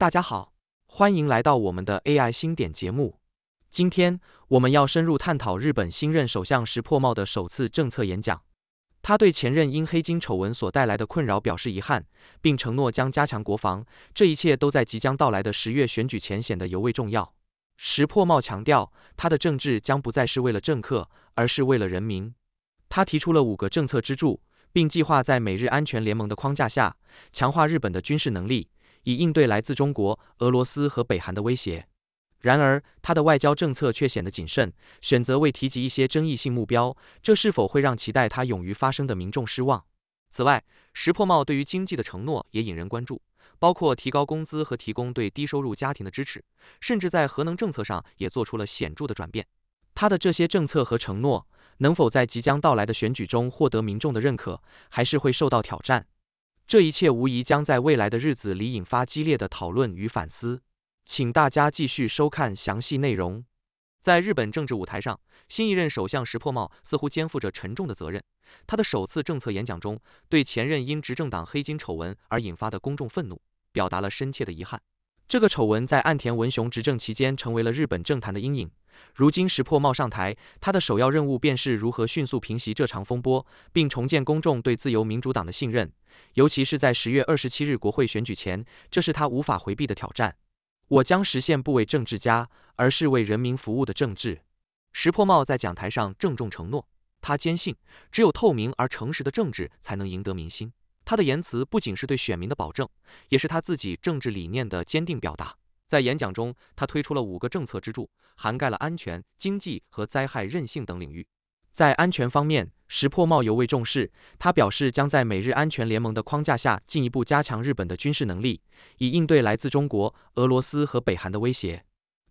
大家好，欢迎来到我们的 AI 新点节目。今天我们要深入探讨日本新任首相石破茂的首次政策演讲。他对前任因黑金丑闻所带来的困扰表示遗憾，并承诺将加强国防。这一切都在即将到来的十月选举前显得尤为重要。石破茂强调，他的政治将不再是为了政客，而是为了人民。他提出了五个政策支柱，并计划在美日安全联盟的框架下，强化日本的军事能力。以应对来自中国、俄罗斯和北韩的威胁。然而，他的外交政策却显得谨慎，选择未提及一些争议性目标，这是否会让期待他勇于发声的民众失望？此外，石破茂对于经济的承诺也引人关注，包括提高工资和提供对低收入家庭的支持，甚至在核能政策上也做出了显著的转变。他的这些政策和承诺能否在即将到来的选举中获得民众的认可，还是会受到挑战？这一切无疑将在未来的日子里引发激烈的讨论与反思，请大家继续收看详细内容。在日本政治舞台上，新一任首相石破茂似乎肩负着沉重的责任。他的首次政策演讲中，对前任因执政党黑金丑闻而引发的公众愤怒，表达了深切的遗憾。这个丑闻在岸田文雄执政期间成为了日本政坛的阴影。如今石破茂上台，他的首要任务便是如何迅速平息这场风波，并重建公众对自由民主党的信任。尤其是在十月二十七日国会选举前，这是他无法回避的挑战。我将实现不为政治家，而是为人民服务的政治。石破茂在讲台上郑重承诺，他坚信只有透明而诚实的政治才能赢得民心。他的言辞不仅是对选民的保证，也是他自己政治理念的坚定表达。在演讲中，他推出了五个政策支柱，涵盖了安全、经济和灾害韧性等领域。在安全方面，石破茂尤为重视。他表示，将在美日安全联盟的框架下进一步加强日本的军事能力，以应对来自中国、俄罗斯和北韩的威胁。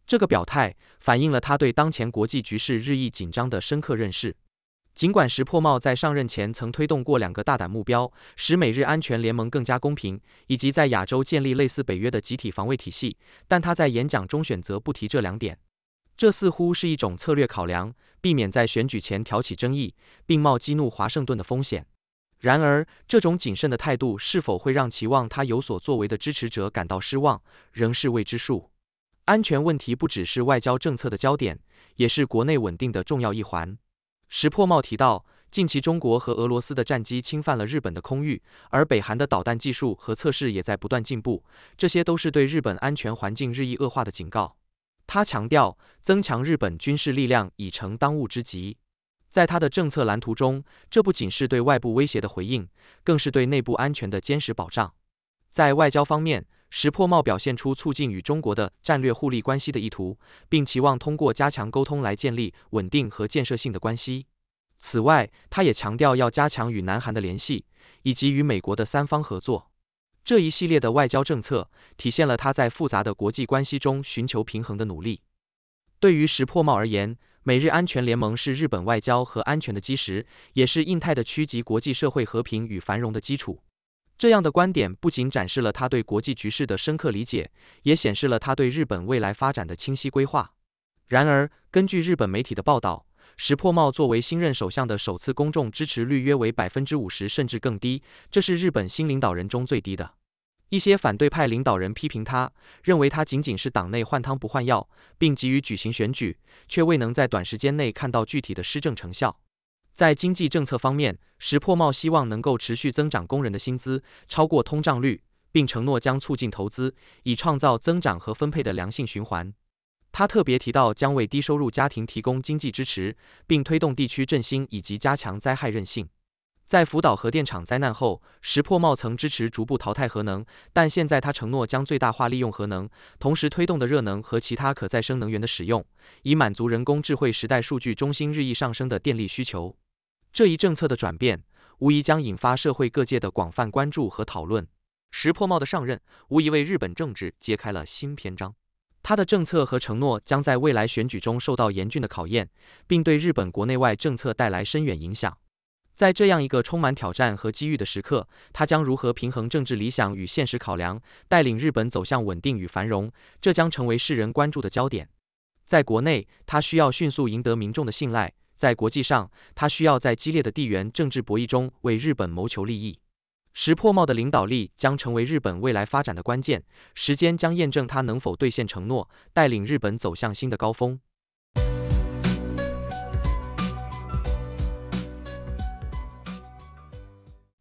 这个表态反映了他对当前国际局势日益紧张的深刻认识。尽管石破茂在上任前曾推动过两个大胆目标，使美日安全联盟更加公平，以及在亚洲建立类似北约的集体防卫体系，但他在演讲中选择不提这两点。这似乎是一种策略考量，避免在选举前挑起争议，并冒激怒华盛顿的风险。然而，这种谨慎的态度是否会让期望他有所作为的支持者感到失望，仍是未知数。安全问题不只是外交政策的焦点，也是国内稳定的重要一环。石破茂提到，近期中国和俄罗斯的战机侵犯了日本的空域，而北韩的导弹技术和测试也在不断进步，这些都是对日本安全环境日益恶化的警告。他强调，增强日本军事力量已成当务之急。在他的政策蓝图中，这不仅是对外部威胁的回应，更是对内部安全的坚实保障。在外交方面，石破茂表现出促进与中国的战略互利关系的意图，并期望通过加强沟通来建立稳定和建设性的关系。此外，他也强调要加强与南韩的联系，以及与美国的三方合作。这一系列的外交政策体现了他在复杂的国际关系中寻求平衡的努力。对于石破茂而言，美日安全联盟是日本外交和安全的基石，也是印太的区级国际社会和平与繁荣的基础。这样的观点不仅展示了他对国际局势的深刻理解，也显示了他对日本未来发展的清晰规划。然而，根据日本媒体的报道，石破茂作为新任首相的首次公众支持率约为百分之五十，甚至更低，这是日本新领导人中最低的。一些反对派领导人批评他，认为他仅仅是党内换汤不换药，并急于举行选举，却未能在短时间内看到具体的施政成效。在经济政策方面，石破茂希望能够持续增长工人的薪资，超过通胀率，并承诺将促进投资，以创造增长和分配的良性循环。他特别提到将为低收入家庭提供经济支持，并推动地区振兴以及加强灾害韧性。在福岛核电厂灾难后，石破茂曾支持逐步淘汰核能，但现在他承诺将最大化利用核能，同时推动的热能和其他可再生能源的使用，以满足人工智慧时代数据中心日益上升的电力需求。这一政策的转变，无疑将引发社会各界的广泛关注和讨论。石破茂的上任，无疑为日本政治揭开了新篇章。他的政策和承诺将在未来选举中受到严峻的考验，并对日本国内外政策带来深远影响。在这样一个充满挑战和机遇的时刻，他将如何平衡政治理想与现实考量，带领日本走向稳定与繁荣？这将成为世人关注的焦点。在国内，他需要迅速赢得民众的信赖。在国际上，他需要在激烈的地缘政治博弈中为日本谋求利益。石破茂的领导力将成为日本未来发展的关键，时间将验证他能否兑现承诺，带领日本走向新的高峰。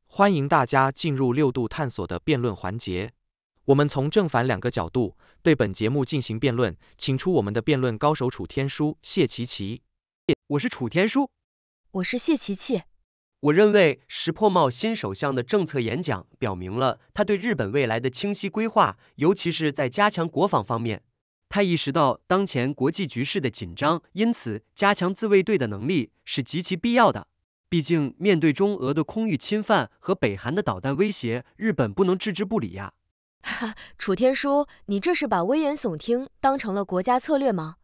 欢迎大家进入六度探索的辩论环节，我们从正反两个角度对本节目进行辩论，请出我们的辩论高手楚天舒、谢琪琪、我是楚天舒，我是谢琪琪。我认为石破茂新首相的政策演讲表明了他对日本未来的清晰规划，尤其是在加强国防方面。他意识到当前国际局势的紧张，因此加强自卫队的能力是极其必要的。毕竟，面对中俄的空域侵犯和北韩的导弹威胁，日本不能置之不理呀。楚天舒，你这是把危言耸听当成了国家策略吗？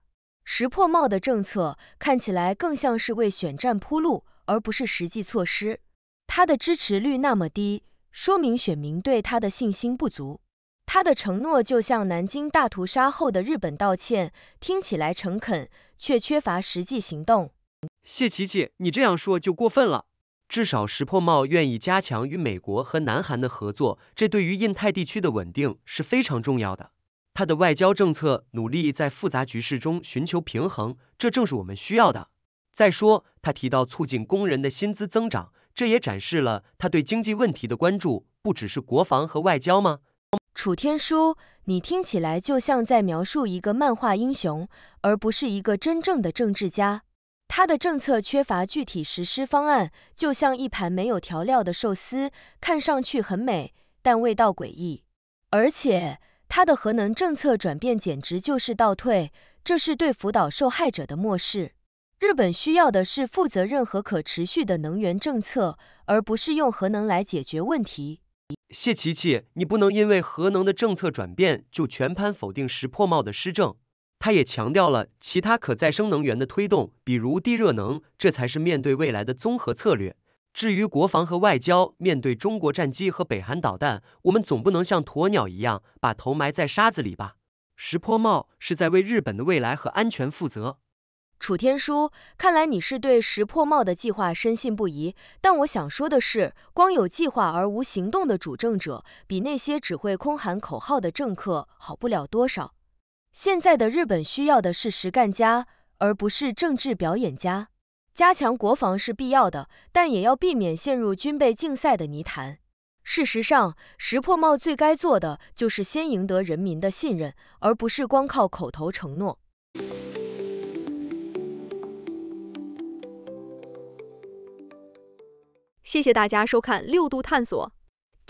石破茂的政策看起来更像是为选战铺路，而不是实际措施。他的支持率那么低，说明选民对他的信心不足。他的承诺就像南京大屠杀后的日本道歉，听起来诚恳，却缺乏实际行动。谢琪琪，你这样说就过分了。至少石破茂愿意加强与美国和南韩的合作，这对于印太地区的稳定是非常重要的。他的外交政策努力在复杂局势中寻求平衡，这正是我们需要的。再说，他提到促进工人的薪资增长，这也展示了他对经济问题的关注，不只是国防和外交吗？楚天舒，你听起来就像在描述一个漫画英雄，而不是一个真正的政治家。他的政策缺乏具体实施方案，就像一盘没有调料的寿司，看上去很美，但味道诡异。而且。他的核能政策转变简直就是倒退，这是对福岛受害者的漠视。日本需要的是负责任和可持续的能源政策，而不是用核能来解决问题。谢琪琪，你不能因为核能的政策转变就全盘否定石破茂的施政。他也强调了其他可再生能源的推动，比如地热能，这才是面对未来的综合策略。至于国防和外交，面对中国战机和北韩导弹，我们总不能像鸵鸟一样把头埋在沙子里吧？石破茂是在为日本的未来和安全负责。楚天舒，看来你是对石破茂的计划深信不疑。但我想说的是，光有计划而无行动的主政者，比那些只会空喊口号的政客好不了多少。现在的日本需要的是实干家，而不是政治表演家。加强国防是必要的，但也要避免陷入军备竞赛的泥潭。事实上，石破茂最该做的就是先赢得人民的信任，而不是光靠口头承诺。谢谢大家收看《六度探索》。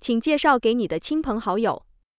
请介绍给你的亲朋好友。